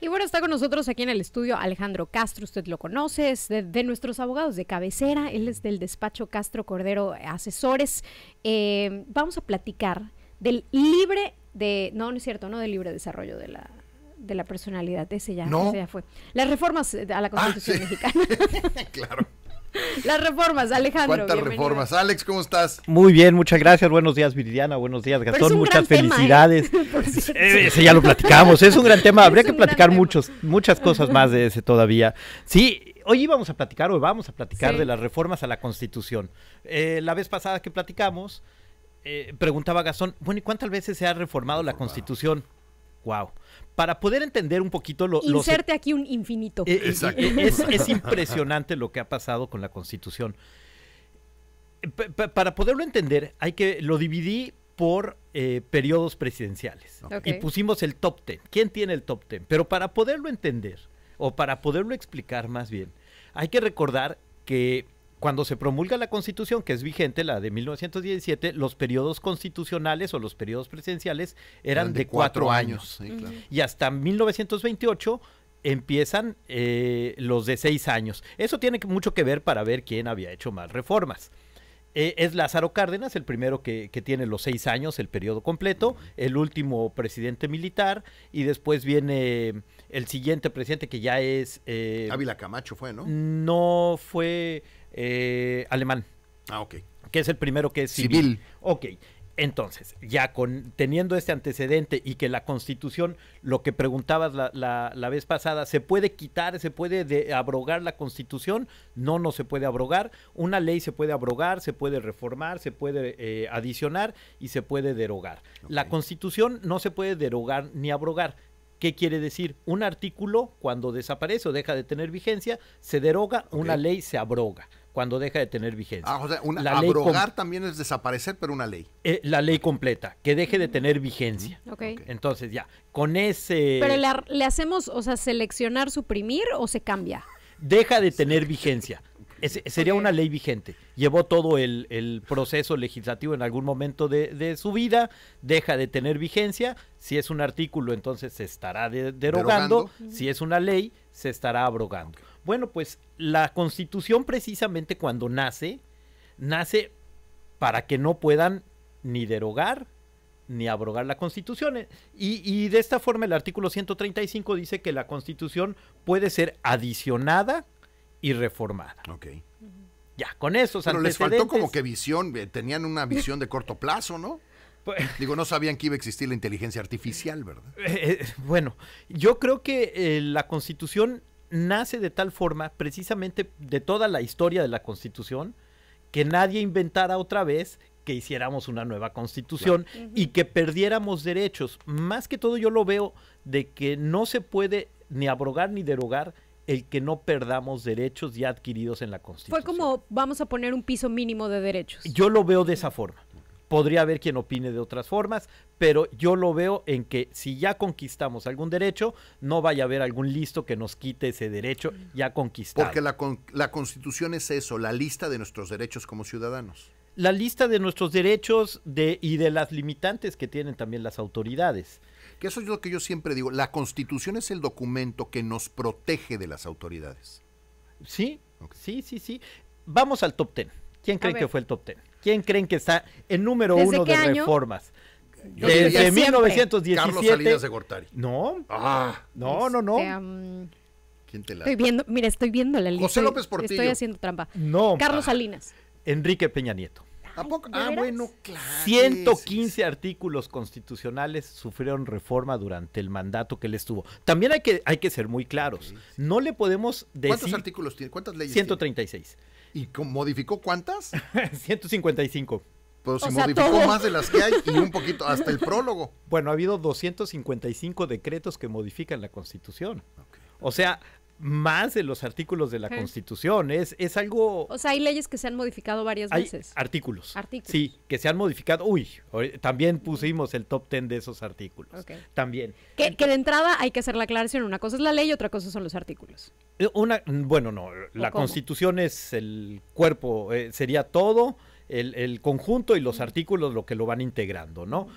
Y bueno, está con nosotros aquí en el estudio Alejandro Castro, usted lo conoce, es de, nuestros abogados de cabecera, él es del despacho Castro Cordero Asesores. Eh, vamos a platicar del libre de, no, no es cierto, no del libre desarrollo de la, de la personalidad, ese ya, ¿No? ese fue. Las reformas a la ah, Constitución mexicana. claro. Las reformas, Alejandro. ¿Cuántas reformas? Alex, ¿cómo estás? Muy bien, muchas gracias. Buenos días, Viridiana. Buenos días, Gastón. Muchas ¿eh? felicidades. ese ya lo platicamos. Es un gran tema. Habría que platicar muchos, muchas cosas más de ese todavía. Sí, hoy íbamos a platicar, hoy vamos a platicar de las reformas a la Constitución. Eh, la vez pasada que platicamos, eh, preguntaba Gastón, bueno, ¿y cuántas veces se ha reformado. la Constitución? wow. Para poder entender un poquito lo... Inserte aquí un infinito. Eh, eh, eh, es, impresionante lo que ha pasado con la Constitución. para poderlo entender, hay que... Lo dividí por periodos presidenciales. Y pusimos el top ten. ¿Quién tiene el top ten? Pero para poderlo entender, o para poderlo explicar más bien, hay que recordar que cuando se promulga la constitución, que es vigente, la de 1917, los periodos constitucionales o los periodos presidenciales eran, de, cuatro, años. Y hasta 1928 empiezan eh, los de seis años. Eso tiene mucho que ver para ver quién había hecho más reformas. Eh, es Lázaro Cárdenas, el primero que, tiene los seis años, el periodo completo, el último presidente militar, y después viene el siguiente presidente que ya es... Eh, Ávila Camacho fue, ¿no? No fue eh, alemán. Ah, ok. Que es el primero que es civil. okay. Entonces, ya con, teniendo este antecedente y que la constitución, lo que preguntabas la, la, vez pasada, ¿se puede quitar, se puede abrogar la constitución? No, no se puede abrogar. Una ley se puede abrogar, se puede reformar, se puede eh, adicionar y se puede derogar. La constitución no se puede derogar ni abrogar. ¿Qué quiere decir? Un artículo, cuando desaparece o deja de tener vigencia, se deroga, una ley se abroga cuando deja de tener vigencia. Ah, o sea, abrogar también es desaparecer, pero una ley. Eh, la ley completa, que deje de tener vigencia. Okay. Entonces ya, con ese... Pero le hacemos, o sea, seleccionar, suprimir o se cambia. Deja de tener vigencia. sería una ley vigente. Llevó todo el, proceso legislativo en algún momento de, su vida, deja de tener vigencia. Si es un artículo, entonces se estará derogando. Si es una ley, se estará abrogando. Bueno, pues la constitución precisamente cuando nace, nace para que no puedan ni derogar ni abrogar la Constitución. Eh, y, de esta forma el artículo 135 dice que la Constitución puede ser adicionada y reformada. Ok. Ya, con eso. Pero les faltó como que visión, eh, tenían una visión de corto plazo, ¿no? Pues Digo, no sabían que iba a existir la inteligencia artificial, ¿verdad? Eh, bueno, yo creo que la Constitución nace de tal forma, precisamente de toda la historia de la Constitución, que nadie inventara otra vez que hiciéramos una nueva constitución y que perdiéramos derechos. Más que todo yo lo veo de que no se puede ni abrogar ni derogar el que no perdamos derechos ya adquiridos en la constitución. Fue como vamos a poner un piso mínimo de derechos. Yo lo veo de esa forma. Podría haber quien opine de otras formas, pero yo lo veo en que si ya conquistamos algún derecho, no vaya a haber algún listo que nos quite ese derecho ya conquistado. Porque la, constitución es eso, la lista de nuestros derechos como ciudadanos. La lista de nuestros derechos de, y de las limitantes que tienen también las autoridades. Que eso es lo que yo siempre digo, la constitución es el documento que nos protege de las autoridades. Sí, sí, sí, sí. Vamos al top ten. ¿Quién cree que fue el top ten? ¿Quién creen que está en número uno de reformas? Desde 1917. Carlos Salinas de Gortari. No. Ah, no, este, no, no. Um, ¿Quién te la... Estoy viendo, mira, estoy viendo la lista. José López Portillo. Estoy haciendo trampa. No. Carlos ah, Salinas. Enrique Peña Nieto. ¿A Ah, bueno, claro. 115 artículos constitucionales sufrieron reforma durante el mandato que él estuvo. También hay que, hay que ser muy claros. No le podemos decir. ¿Cuántos artículos tiene? ¿Cuántas leyes? 136. ¿Y modificó cuántas? 155. Pero si modificó más de las que hay y un poquito, hasta el prólogo. Bueno, ha habido 255 decretos que modifican la Constitución. O sea, más de los artículos de la Constitución. Es, es algo... O sea, hay leyes que se han modificado varias veces. Artículos. Artículos. Sí, que se han modificado. Uy, también pusimos el top ten de esos artículos. También. Que, de entrada hay que hacer la aclaración. Una cosa es la ley y otra cosa son los artículos. Una, bueno, no. La Constitución es el cuerpo, eh, sería todo, el, el, conjunto y los artículos lo que lo van integrando, ¿no?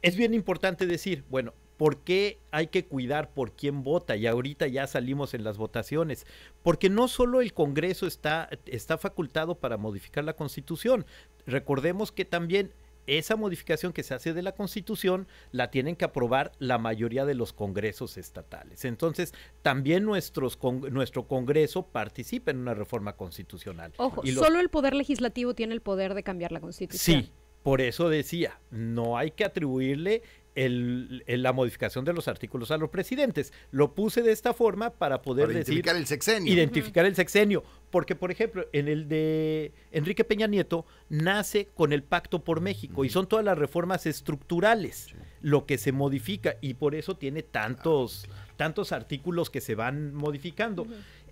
Es bien importante decir, bueno, ¿Por qué hay que cuidar por quién vota? Y ahorita ya salimos en las votaciones. Porque no solo el Congreso está, está facultado para modificar la Constitución. Recordemos que también esa modificación que se hace de la Constitución la tienen que aprobar la mayoría de los congresos estatales. Entonces, también nuestro Congreso participa en una reforma constitucional. Ojo, solo el Poder Legislativo tiene el poder de cambiar la Constitución. Sí. Por eso decía, no hay que atribuirle el, la modificación de los artículos a los presidentes. Lo puse de esta forma para poder decir, identificar el sexenio. Identificar el sexenio. Porque, por ejemplo, en el de Enrique Peña Nieto nace con el Pacto por México y son todas las reformas estructurales lo que se modifica y por eso tiene tantos, ah, tantos artículos que se van modificando.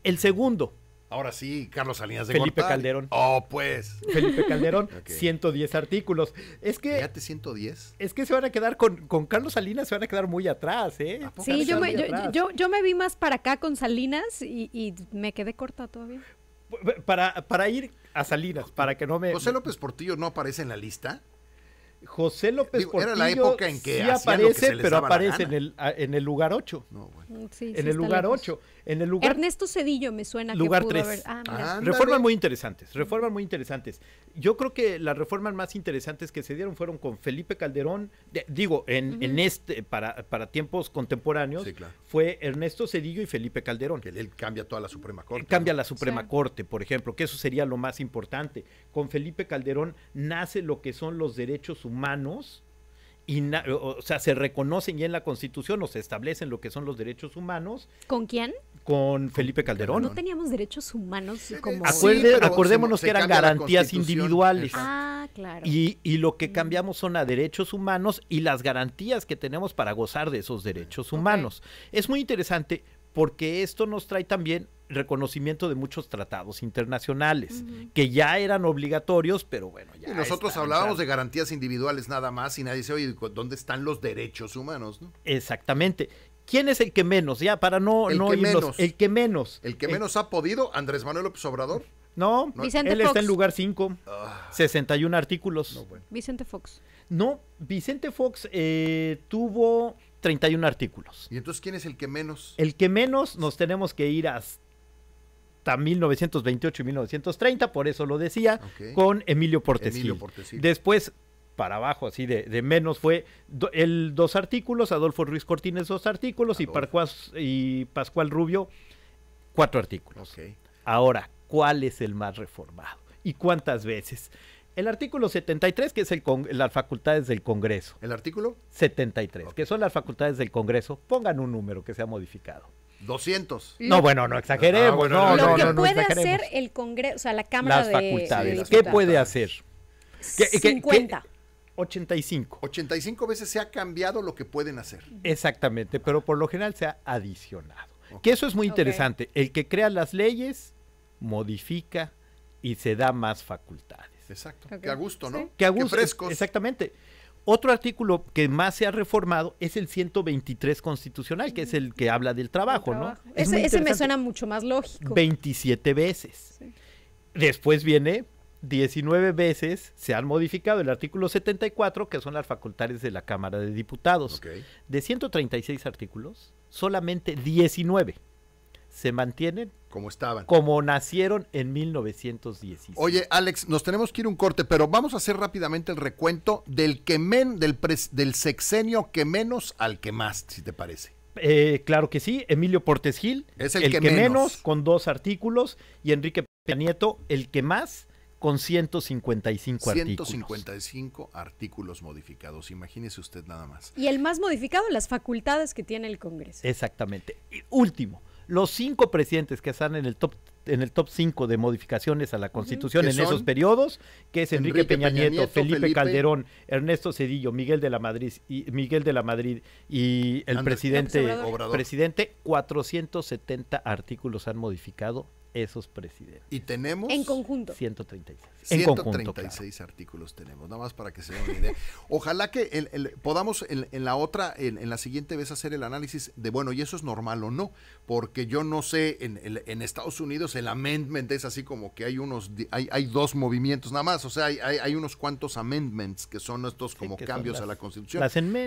El segundo, Ahora sí, Carlos Salinas de Felipe Calderón. Oh, pues. Felipe Calderón, 110 artículos. Es que. Fíjate, 110. Es que se van a quedar con, con Carlos Salinas, se van a quedar muy atrás, ¿eh? Sí, yo me, yo, me vi más para acá con Salinas y, me quedé corta todavía. Para, para ir a Salinas, para que no me. José López Portillo no aparece en la lista. José López Portillo. Era la época en que sí aparece, pero aparece en el, en el lugar 8. No, bueno. Mm, en el lugar 8. En el lugar, Ernesto Cedillo me suena. Lugar ah, reformas muy interesantes, reformas muy interesantes. Yo creo que las reformas más interesantes que se dieron fueron con Felipe Calderón, digo, en, en este, para, para tiempos contemporáneos, fue Ernesto Cedillo y Felipe Calderón. Que él cambia toda la Suprema Corte. cambia la Suprema Corte, por ejemplo, que eso sería lo más importante. Con Felipe Calderón nace lo que son los derechos humanos o sea, se reconocen ya en la Constitución o se establecen lo que son los derechos humanos. ¿Con quién? Con Felipe Calderón. No teníamos derechos humanos como... Acuerde, acordémonos que eran garantías individuales. Ah, claro. Y, y, lo que mm. cambiamos son a derechos humanos y las garantías que tenemos para gozar de esos derechos humanos. Es muy interesante porque esto nos trae también reconocimiento de muchos tratados internacionales, que ya eran obligatorios, pero bueno, ya. Y nosotros hablábamos de garantías individuales nada más y nadie dice, oye, ¿dónde están los derechos humanos? Exactamente. ¿Quién es el que menos? Ya, para no... El, que, menos. el que menos. El que menos ha podido, Andrés Manuel López Obrador. No, él está en lugar 5, 61 ah. artículos. No, Vicente Fox. No, Vicente Fox eh, tuvo 31 artículos. ¿Y entonces quién es el que menos? El que menos nos tenemos que ir hasta 1928 y 1930, por eso lo decía, con Emilio portesillo Después, para abajo, así de, de menos fue el dos artículos, Adolfo Ruiz Cortines dos artículos y, Pascual Rubio cuatro artículos. Ahora, ¿cuál es el más reformado? ¿Y cuántas veces? El artículo 73, que es el las facultades del Congreso. ¿El artículo? 73, que son las facultades del Congreso. Pongan un número que sea modificado. 200. No, bueno, no exageremos. no, lo que puede hacer el Congreso, o sea, la Cámara las de facultades. De ¿Qué puede hacer? 50. 85. 85 veces se ha cambiado lo que pueden hacer. Exactamente, pero por lo general se ha adicionado. Que eso es muy interesante. El que crea las leyes modifica y se da más facultades. Exacto. Que a gusto, ¿no? Que a gusto. Exactamente. Otro artículo que más se ha reformado es el 123 constitucional, que es el que habla del trabajo, ¿no? ese, ese, me suena mucho más lógico. 27 veces. Después viene 19 veces se han modificado el artículo 74, que son las facultades de la Cámara de Diputados. De 136 artículos, solamente 19 se mantienen como estaban. Como nacieron en 1916. Oye, Alex, nos tenemos que ir un corte, pero vamos a hacer rápidamente el recuento del que men, del, del sexenio que menos al que más, si te parece. Eh, claro que sí, Emilio Portes Gil, es el, que, menos. con dos artículos, y Enrique Peña Nieto, el que más, con 155 artículos. 155 artículos modificados, imagínese usted nada más. Y el más modificado, las facultades que tiene el Congreso. Exactamente. último, los cinco presidentes que están en el top en el top 5 de modificaciones a la Constitución en esos periodos, que es Enrique, Peña, Nieto, Felipe, Calderón, Ernesto Cedillo, Miguel de la Madrid y Miguel de la Madrid y el presidente el presidente 470 artículos han modificado esos presidentes. Y tenemos... En conjunto. 136. 136 artículos tenemos, nada más para que se den idea. Ojalá que el, el, podamos en, la otra, en, la siguiente vez hacer el análisis de, bueno, y eso es normal o no, porque yo no sé, en, en Estados Unidos el amendment es así como que hay unos, hay, hay dos movimientos nada más, o sea, hay, hay, unos cuantos amendments que son estos como cambios a la Constitución.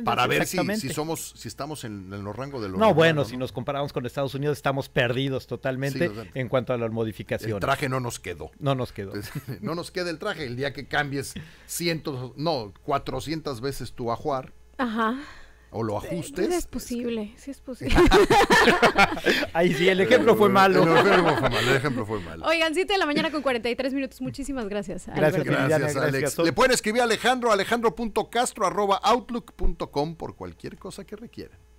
para ver si, si, somos, si estamos en, los rangos de los... No, bueno, si nos comparamos con Estados Unidos estamos perdidos totalmente en cuanto a las modificaciones. El traje no nos quedó. No nos quedó. no nos queda el traje. El día que cambies cientos, no, 400 veces tu ajuar. Ajá. O lo ajustes. Sí, es posible, sí es posible. Ahí sí, el ejemplo fue eh, malo. El ejemplo fue malo, el ejemplo fue malo. Oigan, 7 de la mañana con 43 minutos. Muchísimas gracias. Gracias, gracias, Le pueden escribir a Alejandro, alejandro.castro.outlook.com por cualquier cosa que requieran.